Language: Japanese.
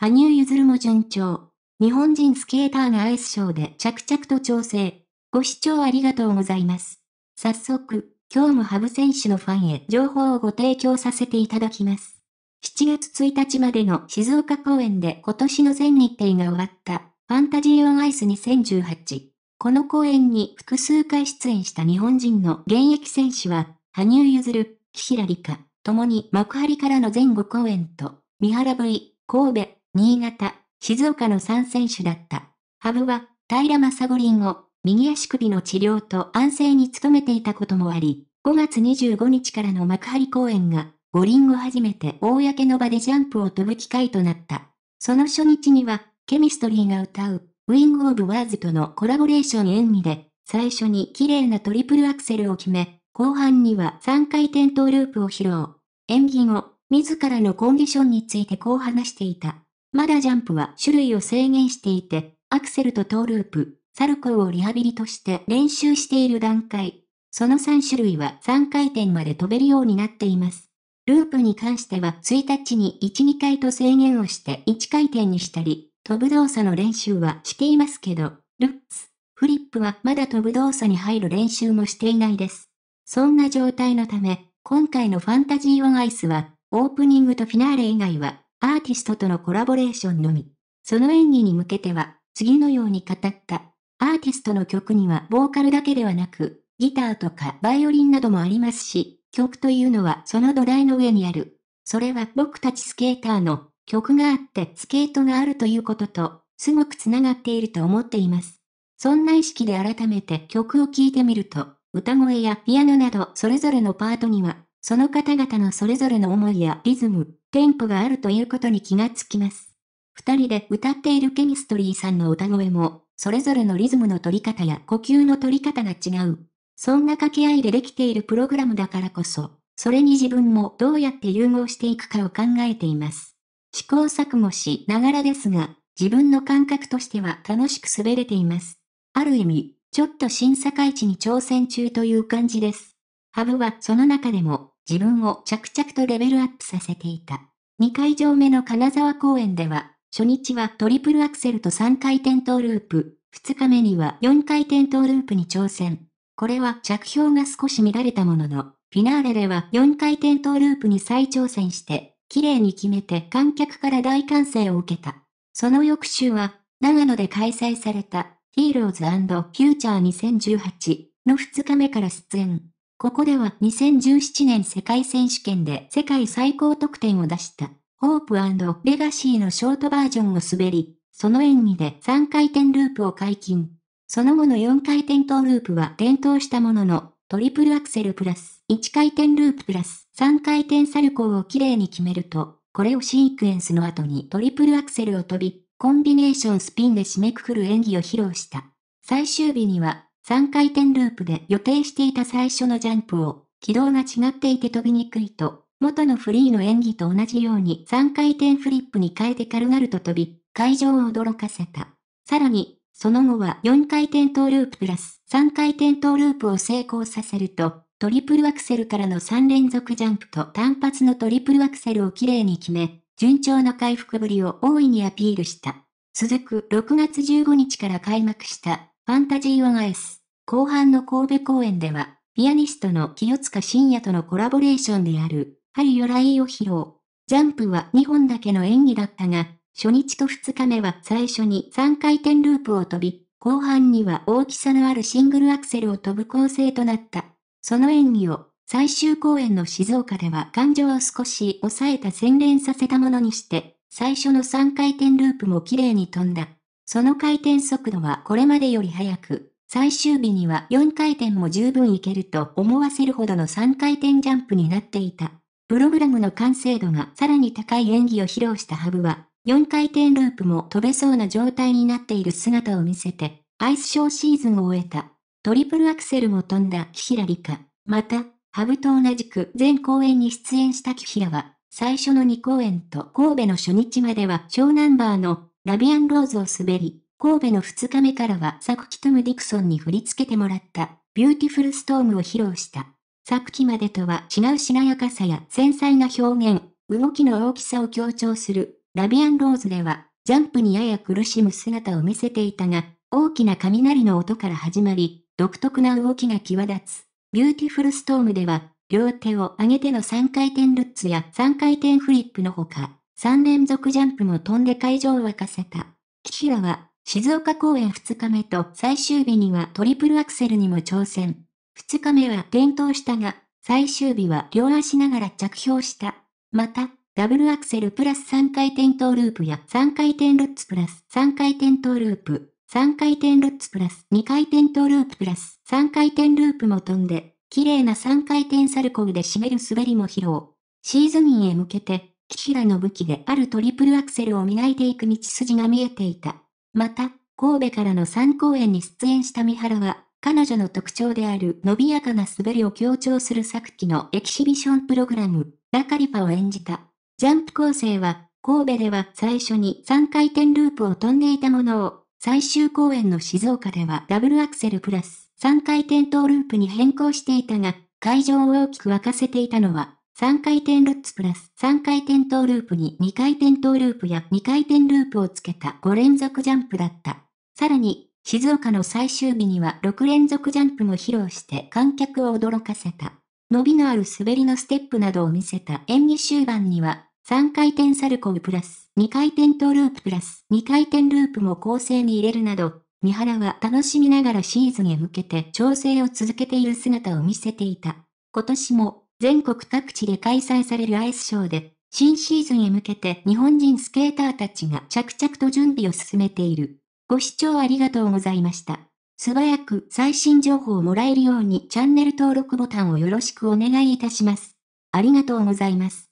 羽生結弦も順調。日本人スケーターがアイスショーで着々と調整。ご視聴ありがとうございます。早速、今日も羽生選手のファンへ情報をご提供させていただきます。7月1日までの静岡公演で今年の全日程が終わったファンタジーオンアイス2018。この公演に複数回出演した日本人の現役選手は、羽生結弦、岸良理香、共に幕張からの前後公演と、三原 V、神戸、新潟、静岡の3選手だった。羽生は、平正五輪を、右足首の治療と安静に努めていたこともあり、5月25日からの幕張公演が、五輪後初めて公の場でジャンプを飛ぶ機会となった。その初日には、ケミストリーが歌う、ウィング・オブ・ワーズとのコラボレーション演技で、最初に綺麗なトリプルアクセルを決め、後半には3回転トーループを披露。演技後、自らのコンディションについてこう話していた。まだジャンプは種類を制限していて、アクセルとトーループ、サルコーをリハビリとして練習している段階。その3種類は3回転まで飛べるようになっています。ループに関しては1日に1、2回と制限をして1回転にしたり、飛ぶ動作の練習はしていますけど、ルッツ、フリップはまだ飛ぶ動作に入る練習もしていないです。そんな状態のため、今回のファンタジーオンアイスは、オープニングとフィナーレ以外はアーティストとのコラボレーションのみ。その演技に向けては、次のように語った。アーティストの曲にはボーカルだけではなく、ギターとかバイオリンなどもありますし、曲というのはその土台の上にある。それは僕たちスケーターの曲があってスケートがあるということと、すごくつながっていると思っています。そんな意識で改めて曲を聴いてみると、歌声やピアノなどそれぞれのパートには、その方々のそれぞれの思いやリズム、テンポがあるということに気がつきます。二人で歌っているケミストリーさんの歌声も、それぞれのリズムの取り方や呼吸の取り方が違う。そんな掛け合いでできているプログラムだからこそ、それに自分もどうやって融合していくかを考えています。試行錯誤しながらですが、自分の感覚としては楽しく滑れています。ある意味、ちょっと審査会地に挑戦中という感じです。ハブはその中でも、自分を着々とレベルアップさせていた。2会場目の金沢公演では、初日はトリプルアクセルと3回転トーループ、2日目には4回転トーループに挑戦。これは着氷が少し乱れたものの、フィナーレでは4回転トーループに再挑戦して、綺麗に決めて観客から大歓声を受けた。その翌週は、長野で開催された、ヒーローズフューチャー2018の2日目から出演。ここでは2017年世界選手権で世界最高得点を出した、ホープレガシーのショートバージョンを滑り、その演技で3回転ループを解禁。その後の4回転トーループは転倒したものの、トリプルアクセルプラス、1回転ループプラス、3回転サルコーをきれいに決めると、これをシークエンスの後にトリプルアクセルを飛び、コンビネーションスピンで締めくくる演技を披露した。最終日には3回転ループで予定していた最初のジャンプを、軌道が違っていて飛びにくいと、元のフリーの演技と同じように3回転フリップに変えて軽々と飛び、会場を驚かせた。さらに、その後は4回転トーループプラス3回転トーループを成功させると、トリプルアクセルからの3連続ジャンプと単発のトリプルアクセルをきれいに決め、順調な回復ぶりを大いにアピールした。続く6月15日から開幕したファンタジーイス。後半の神戸公演では、ピアニストの清塚信也とのコラボレーションである、春よ来を披露。ジャンプは2本だけの演技だったが、初日と2日目は最初に3回転ループを飛び、後半には大きさのあるシングルアクセルを飛ぶ構成となった。その演技を最終公演の静岡では感情を少し抑えた洗練させたものにして、最初の3回転ループも綺麗に飛んだ。その回転速度はこれまでより速く、最終日には4回転も十分いけると思わせるほどの3回転ジャンプになっていた。プログラムの完成度がさらに高い演技を披露したハブは、4回転ループも飛べそうな状態になっている姿を見せて、アイスショーシーズンを終えた。トリプルアクセルも飛んだキヒラリカ。また、ハブと同じく全公演に出演したキヒラは、最初の2公演と神戸の初日までは小ナンバーのラビアンローズを滑り、神戸の2日目からは作木トム・ディクソンに振り付けてもらったビューティフルストームを披露した。作木までとは違うしなやかさや繊細な表現、動きの大きさを強調するラビアン・ローズではジャンプにやや苦しむ姿を見せていたが、大きな雷の音から始まり、独特な動きが際立つ。ビューティフルストームでは、両手を上げての3回転ルッツや3回転フリップのほか、3連続ジャンプも飛んで会場を沸かせた。岸らは静岡公演2日目と最終日にはトリプルアクセルにも挑戦。2日目は転倒したが、最終日は両足ながら着氷した。また、ダブルアクセルプラス3回転トーループや3回転ルッツプラス3回転トーループ、3回転ルッツプラス2回転トーループプラス3回転ループも飛んで、綺麗な3回転サルコウで締める滑りも披露。シーズニーンへ向けて、岸田の武器であるトリプルアクセルを磨いていく道筋が見えていた。また、神戸からの3公演に出演した三原は、彼女の特徴である伸びやかな滑りを強調する作機のエキシビションプログラム、ラカリパを演じた。ジャンプ構成は、神戸では最初に3回転ループを飛んでいたものを、最終公演の静岡ではダブルアクセルプラス3回転トーループに変更していたが、会場を大きく沸かせていたのは3回転ルッツプラス3回転トーループに2回転トーループや2回転ループをつけた5連続ジャンプだった。さらに、静岡の最終日には6連続ジャンプも披露して観客を驚かせた。伸びのある滑りのステップなどを見せた演技終盤には、3回転サルコウプラス2回転トーループプラス2回転ループも構成に入れるなど、三原は楽しみながらシーズンへ向けて調整を続けている姿を見せていた。今年も全国各地で開催されるアイスショーで、新シーズンへ向けて日本人スケーターたちが着々と準備を進めている。ご視聴ありがとうございました。素早く最新情報をもらえるようにチャンネル登録ボタンをよろしくお願いいたします。ありがとうございます。